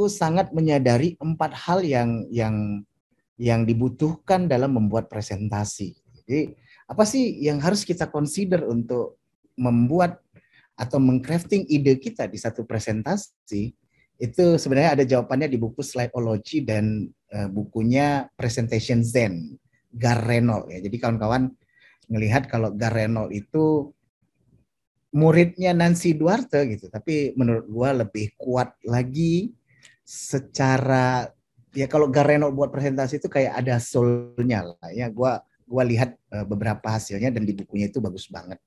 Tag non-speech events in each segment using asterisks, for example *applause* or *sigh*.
aku sangat menyadari empat hal yang yang yang dibutuhkan dalam membuat presentasi. Jadi apa sih yang harus kita consider untuk membuat atau mengcrafting ide kita di satu presentasi? Itu sebenarnya ada jawabannya di buku Slideology dan uh, bukunya Presentation Zen Gar ya. Jadi kawan-kawan melihat kalau Gar itu muridnya Nancy Duarte gitu, tapi menurut gua lebih kuat lagi secara ya kalau Gareno buat presentasi itu kayak ada solnya lah ya gue gua lihat eh, beberapa hasilnya dan di bukunya itu bagus banget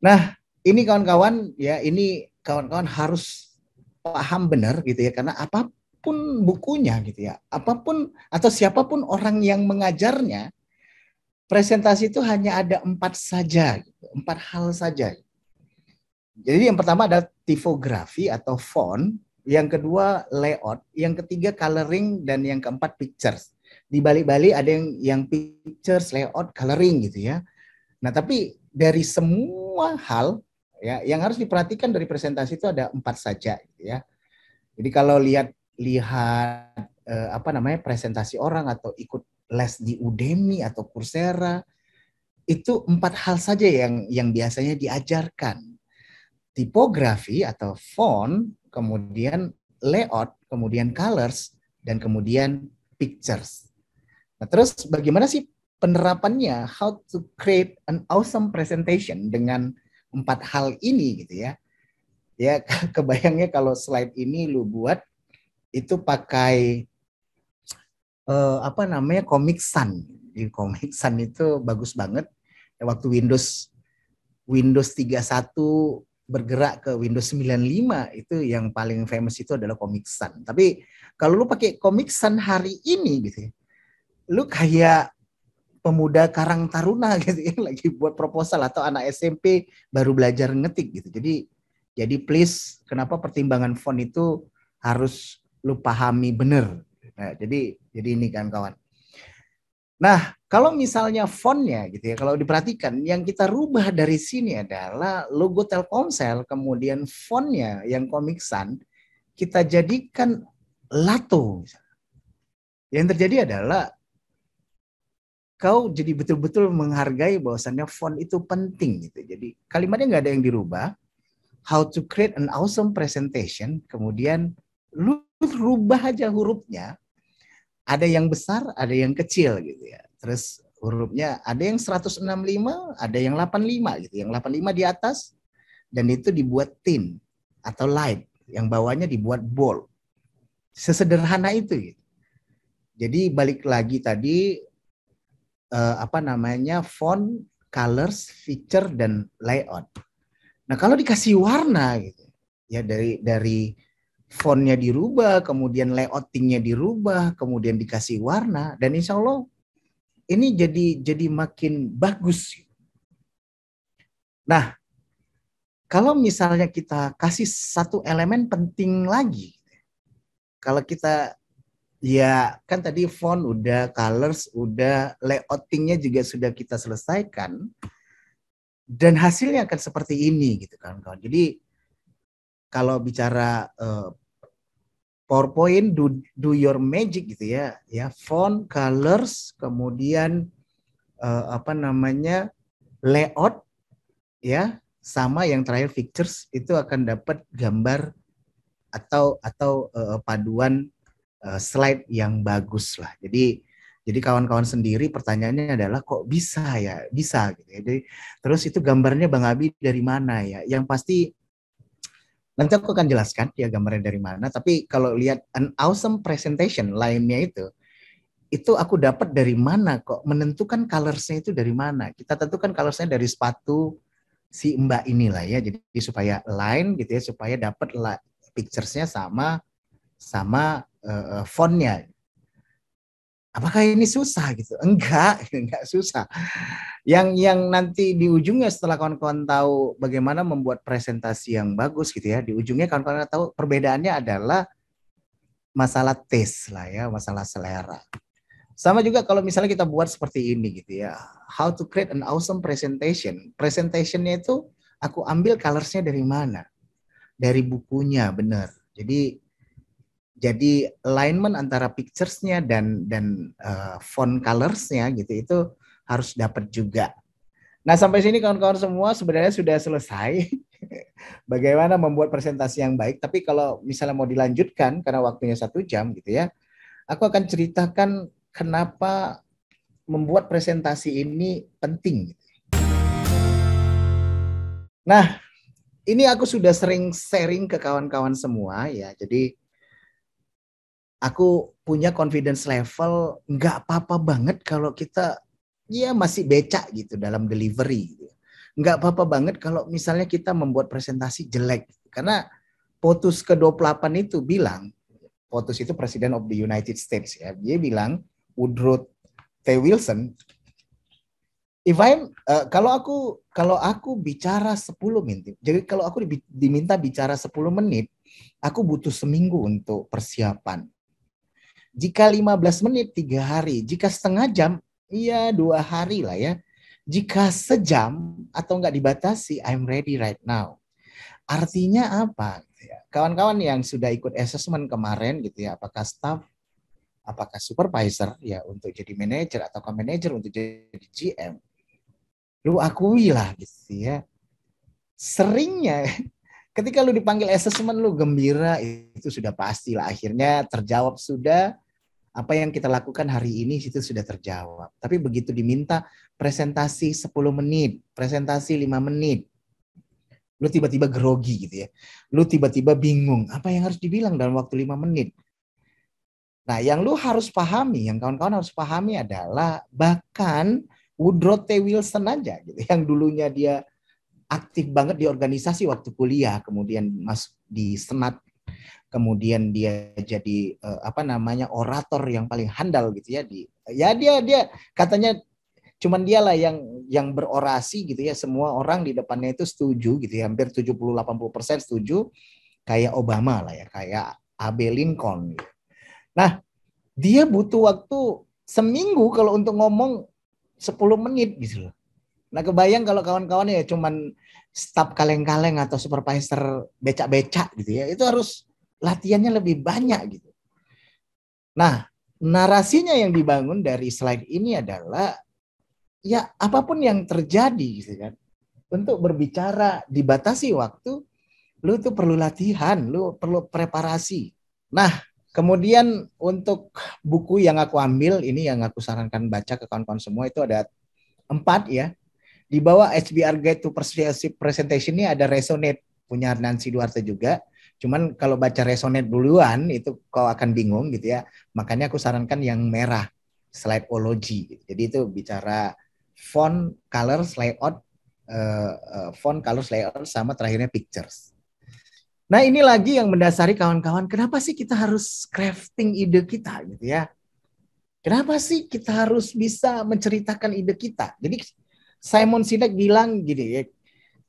nah ini kawan-kawan ya ini kawan-kawan harus paham benar gitu ya karena apapun bukunya gitu ya apapun atau siapapun orang yang mengajarnya presentasi itu hanya ada empat saja gitu, empat hal saja jadi yang pertama ada tipografi atau font yang kedua layout, yang ketiga coloring dan yang keempat pictures. Di Bali-Bali ada yang yang pictures, layout, coloring gitu ya. Nah, tapi dari semua hal ya yang harus diperhatikan dari presentasi itu ada empat saja gitu ya. Jadi kalau lihat lihat eh, apa namanya presentasi orang atau ikut les di Udemy atau Coursera itu empat hal saja yang yang biasanya diajarkan. Tipografi atau font kemudian layout, kemudian colors, dan kemudian pictures. Nah, terus bagaimana sih penerapannya? How to create an awesome presentation dengan empat hal ini gitu ya. Ya, *laughs* kebayangnya kalau slide ini lu buat itu pakai uh, apa namanya Comic Sun. Di Comic Sun itu bagus banget. Waktu Windows Windows 31 bergerak ke Windows 95 itu yang paling famous itu adalah Comic Sun. Tapi kalau lu pakai Comic Sun hari ini gitu ya, lu kayak pemuda Karang Taruna *laughs* gitu ya lagi buat proposal atau anak SMP baru belajar ngetik gitu. Jadi jadi please kenapa pertimbangan font itu harus lu pahami benar? Nah, jadi jadi ini kan kawan. Nah, kalau misalnya fontnya gitu ya, kalau diperhatikan yang kita rubah dari sini adalah logo Telkomsel, kemudian fontnya yang Comic Sun kita jadikan lato. Yang terjadi adalah kau jadi betul-betul menghargai bahwasannya font itu penting gitu. Jadi kalimatnya nggak ada yang dirubah. How to create an awesome presentation, kemudian lu rubah aja hurufnya, ada yang besar, ada yang kecil gitu ya. Terus hurufnya ada yang 165, ada yang 85 gitu. Yang 85 di atas dan itu dibuat tin atau light, yang bawahnya dibuat bold. Sesederhana itu gitu. Jadi balik lagi tadi eh, apa namanya font, colors, feature dan layout. Nah, kalau dikasih warna gitu ya dari dari fontnya dirubah, kemudian layoutingnya dirubah, kemudian dikasih warna, dan insya Allah ini jadi jadi makin bagus. Nah, kalau misalnya kita kasih satu elemen penting lagi, kalau kita ya kan tadi font udah, colors udah, layoutingnya juga sudah kita selesaikan, dan hasilnya akan seperti ini gitu kan kawan. Jadi kalau bicara uh, PowerPoint do, do your magic gitu ya ya font colors kemudian uh, apa namanya layout ya sama yang terakhir pictures itu akan dapat gambar atau atau uh, paduan uh, slide yang bagus lah jadi jadi kawan-kawan sendiri pertanyaannya adalah kok bisa ya bisa gitu ya. Jadi, terus itu gambarnya Bang Abi dari mana ya yang pasti Nanti aku akan jelaskan ya gambarnya dari mana. Tapi kalau lihat an awesome presentation lainnya itu, itu aku dapat dari mana kok menentukan colorsnya itu dari mana. Kita tentukan colorsnya dari sepatu si mbak inilah ya. Jadi supaya lain gitu ya, supaya dapat picturesnya sama sama uh, fontnya Apakah ini susah gitu? Enggak, *laughs* enggak susah. Yang yang nanti di ujungnya setelah kawan-kawan tahu bagaimana membuat presentasi yang bagus gitu ya, di ujungnya kawan-kawan tahu perbedaannya adalah masalah tes lah ya, masalah selera. Sama juga kalau misalnya kita buat seperti ini gitu ya, how to create an awesome presentation. Presentationnya itu aku ambil colorsnya dari mana? Dari bukunya, bener. Jadi jadi alignment antara picturesnya dan dan uh, font colorsnya gitu itu harus dapat juga. Nah sampai sini kawan-kawan semua sebenarnya sudah selesai *laughs* bagaimana membuat presentasi yang baik. Tapi kalau misalnya mau dilanjutkan karena waktunya satu jam gitu ya, aku akan ceritakan kenapa membuat presentasi ini penting. Nah, ini aku sudah sering sharing ke kawan-kawan semua ya. Jadi aku punya confidence level nggak apa-apa banget kalau kita ya masih becak gitu dalam delivery gitu. nggak apa-apa banget kalau misalnya kita membuat presentasi jelek karena POTUS ke-28 itu bilang POTUS itu Presiden of the United States ya dia bilang Woodrow T Wilson if I'm uh, kalau aku kalau aku bicara 10 menit. Jadi kalau aku diminta bicara 10 menit, aku butuh seminggu untuk persiapan. Jika 15 menit, tiga hari. Jika setengah jam, iya dua hari lah ya. Jika sejam atau nggak dibatasi, I'm ready right now. Artinya apa? Ya, kawan-kawan yang sudah ikut assessment kemarin gitu ya, apakah staff, apakah supervisor ya untuk jadi manager atau ke manager untuk jadi GM, lu akui lah gitu ya. Seringnya ketika lu dipanggil assessment lu gembira itu sudah pasti lah akhirnya terjawab sudah apa yang kita lakukan hari ini itu sudah terjawab. Tapi begitu diminta presentasi 10 menit, presentasi 5 menit, lu tiba-tiba grogi gitu ya. Lu tiba-tiba bingung apa yang harus dibilang dalam waktu 5 menit. Nah, yang lu harus pahami, yang kawan-kawan harus pahami adalah bahkan Woodrow T. Wilson aja gitu yang dulunya dia aktif banget di organisasi waktu kuliah, kemudian masuk di senat kemudian dia jadi uh, apa namanya orator yang paling handal gitu ya di ya dia dia katanya cuman dialah yang yang berorasi gitu ya semua orang di depannya itu setuju gitu ya hampir 70 80% setuju kayak Obama lah ya kayak Abe Lincoln gitu. Nah, dia butuh waktu seminggu kalau untuk ngomong 10 menit gitu loh. Nah, kebayang kalau kawan kawannya ya cuman staf kaleng-kaleng atau supervisor becak-becak gitu ya. Itu harus latihannya lebih banyak gitu. Nah, narasinya yang dibangun dari slide ini adalah ya apapun yang terjadi gitu kan. Untuk berbicara dibatasi waktu, lu tuh perlu latihan, lu perlu preparasi. Nah, kemudian untuk buku yang aku ambil ini yang aku sarankan baca ke kawan-kawan semua itu ada empat ya. Di bawah HBR Guide to Persuasive Presentation ini ada Resonate punya Nancy Duarte juga Cuman kalau baca resonate duluan itu kau akan bingung gitu ya. Makanya aku sarankan yang merah, slide ology. Jadi itu bicara font, color layout, uh, eh, font eh, font, color, layout sama terakhirnya pictures. Nah ini lagi yang mendasari kawan-kawan, kenapa sih kita harus crafting ide kita gitu ya? Kenapa sih kita harus bisa menceritakan ide kita? Jadi Simon Sinek bilang gini ya,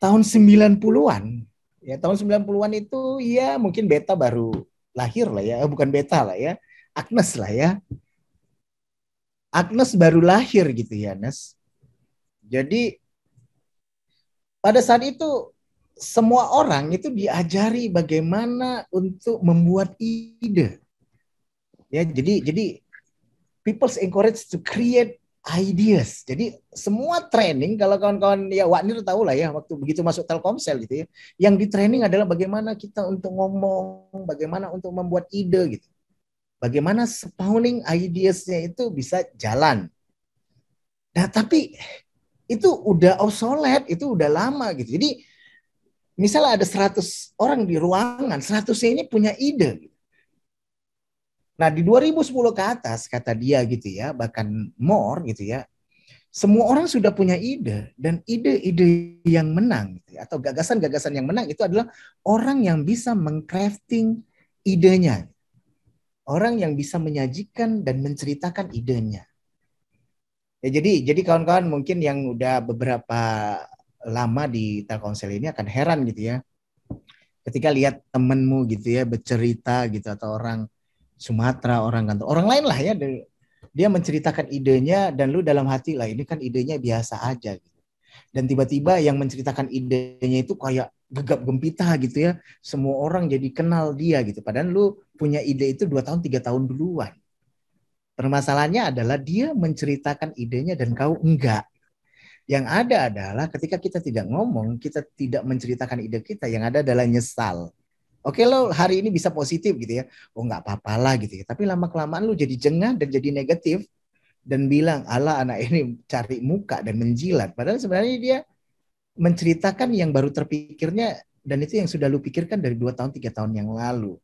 tahun 90-an Ya, tahun 90-an itu ya mungkin beta baru lahir lah ya, eh, bukan beta lah ya. Agnes lah ya. Agnes baru lahir gitu ya, Nes. Jadi pada saat itu semua orang itu diajari bagaimana untuk membuat ide. Ya, jadi jadi people's encouraged to create ideas. Jadi semua training kalau kawan-kawan ya Wanir tahu lah ya waktu begitu masuk Telkomsel gitu ya. Yang di training adalah bagaimana kita untuk ngomong, bagaimana untuk membuat ide gitu. Bagaimana spawning ideasnya itu bisa jalan. Nah tapi itu udah obsolete, itu udah lama gitu. Jadi misalnya ada 100 orang di ruangan, 100 ini punya ide. Gitu. Nah, di 2010 ke atas kata dia gitu ya, bahkan more gitu ya. Semua orang sudah punya ide dan ide-ide yang menang gitu ya, atau gagasan-gagasan yang menang itu adalah orang yang bisa mengcrafting idenya. Orang yang bisa menyajikan dan menceritakan idenya. Ya jadi jadi kawan-kawan mungkin yang udah beberapa lama di telkomsel ini akan heran gitu ya. Ketika lihat temenmu gitu ya bercerita gitu atau orang Sumatera, orang Gantung, orang lain lah ya. Dia menceritakan idenya dan lu dalam hati lah ini kan idenya biasa aja gitu. Dan tiba-tiba yang menceritakan idenya itu kayak gegap gempita gitu ya. Semua orang jadi kenal dia gitu. Padahal lu punya ide itu dua tahun, tiga tahun duluan. Permasalahannya adalah dia menceritakan idenya dan kau enggak. Yang ada adalah ketika kita tidak ngomong, kita tidak menceritakan ide kita, yang ada adalah nyesal. Oke lo hari ini bisa positif gitu ya. Oh nggak apa-apa lah gitu ya. Tapi lama kelamaan lo jadi jengah dan jadi negatif dan bilang ala anak ini cari muka dan menjilat. Padahal sebenarnya dia menceritakan yang baru terpikirnya dan itu yang sudah lo pikirkan dari dua tahun tiga tahun yang lalu.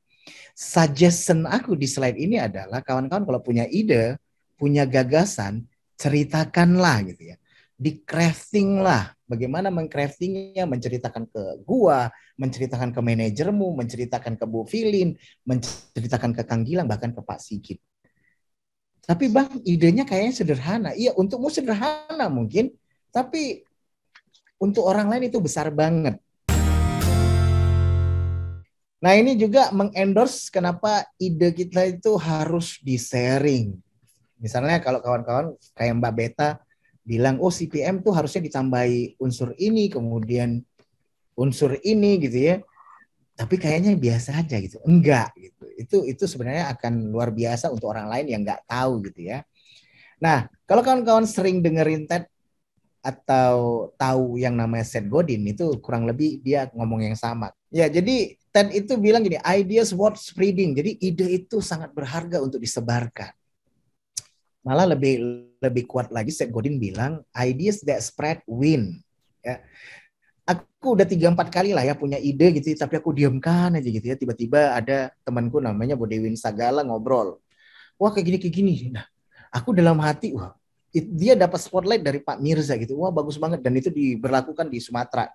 Suggestion aku di slide ini adalah kawan-kawan kalau punya ide, punya gagasan, ceritakanlah gitu ya di crafting lah. Bagaimana mengcraftingnya, menceritakan ke gua, menceritakan ke manajermu, menceritakan ke Bu Filin, menceritakan ke Kang Gilang, bahkan ke Pak Sigit. Tapi bang, idenya kayaknya sederhana. Iya, untukmu sederhana mungkin, tapi untuk orang lain itu besar banget. Nah ini juga mengendorse kenapa ide kita itu harus di-sharing. Misalnya kalau kawan-kawan kayak Mbak Beta, bilang oh CPM tuh harusnya ditambahi unsur ini kemudian unsur ini gitu ya tapi kayaknya biasa aja gitu enggak gitu itu itu sebenarnya akan luar biasa untuk orang lain yang nggak tahu gitu ya nah kalau kawan-kawan sering dengerin TED atau tahu yang namanya Seth Godin itu kurang lebih dia ngomong yang sama ya jadi TED itu bilang gini ideas worth spreading jadi ide itu sangat berharga untuk disebarkan Malah lebih lebih kuat lagi Seth Godin bilang ideas that spread win. Ya. Aku udah tiga empat kali lah ya punya ide gitu, tapi aku diamkan aja gitu ya. Tiba-tiba ada temanku namanya Bodewin Sagala ngobrol. Wah kayak gini kayak gini. Nah, aku dalam hati wah dia dapat spotlight dari Pak Mirza gitu. Wah bagus banget dan itu diberlakukan di Sumatera.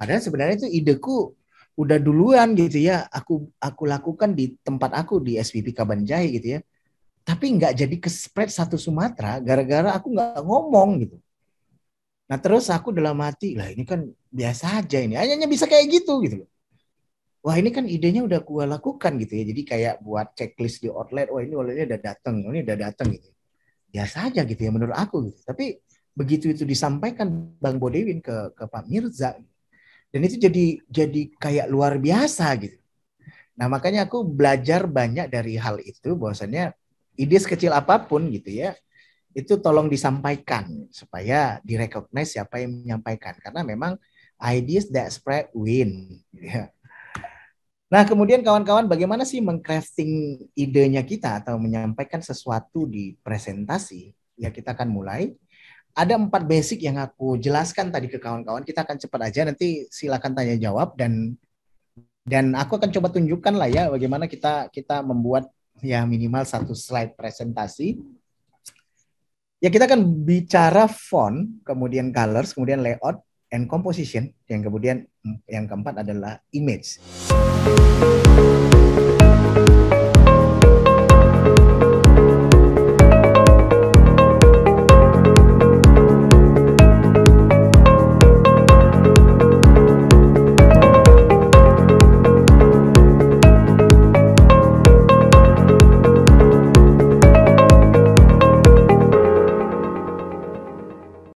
Padahal sebenarnya itu ideku udah duluan gitu ya aku aku lakukan di tempat aku di SPP Kabanjai gitu ya tapi nggak jadi ke spread satu Sumatera gara-gara aku nggak ngomong gitu. Nah terus aku dalam hati lah ini kan biasa aja ini hanya bisa kayak gitu gitu Wah ini kan idenya udah gue lakukan gitu ya. Jadi kayak buat checklist di outlet. Wah ini outletnya udah dateng, oh, ini udah dateng gitu. Biasa aja gitu ya menurut aku gitu. Tapi begitu itu disampaikan Bang Bodewin ke ke Pak Mirza dan itu jadi jadi kayak luar biasa gitu. Nah makanya aku belajar banyak dari hal itu bahwasanya ide sekecil apapun gitu ya itu tolong disampaikan supaya direcognize siapa yang menyampaikan karena memang ideas that spread win gitu ya. Nah, kemudian kawan-kawan bagaimana sih mengcrafting idenya kita atau menyampaikan sesuatu di presentasi? Ya, kita akan mulai. Ada empat basic yang aku jelaskan tadi ke kawan-kawan. Kita akan cepat aja nanti silakan tanya jawab dan dan aku akan coba tunjukkan lah ya bagaimana kita kita membuat ya minimal satu slide presentasi. Ya kita akan bicara font, kemudian colors, kemudian layout, and composition. Yang kemudian yang keempat adalah image.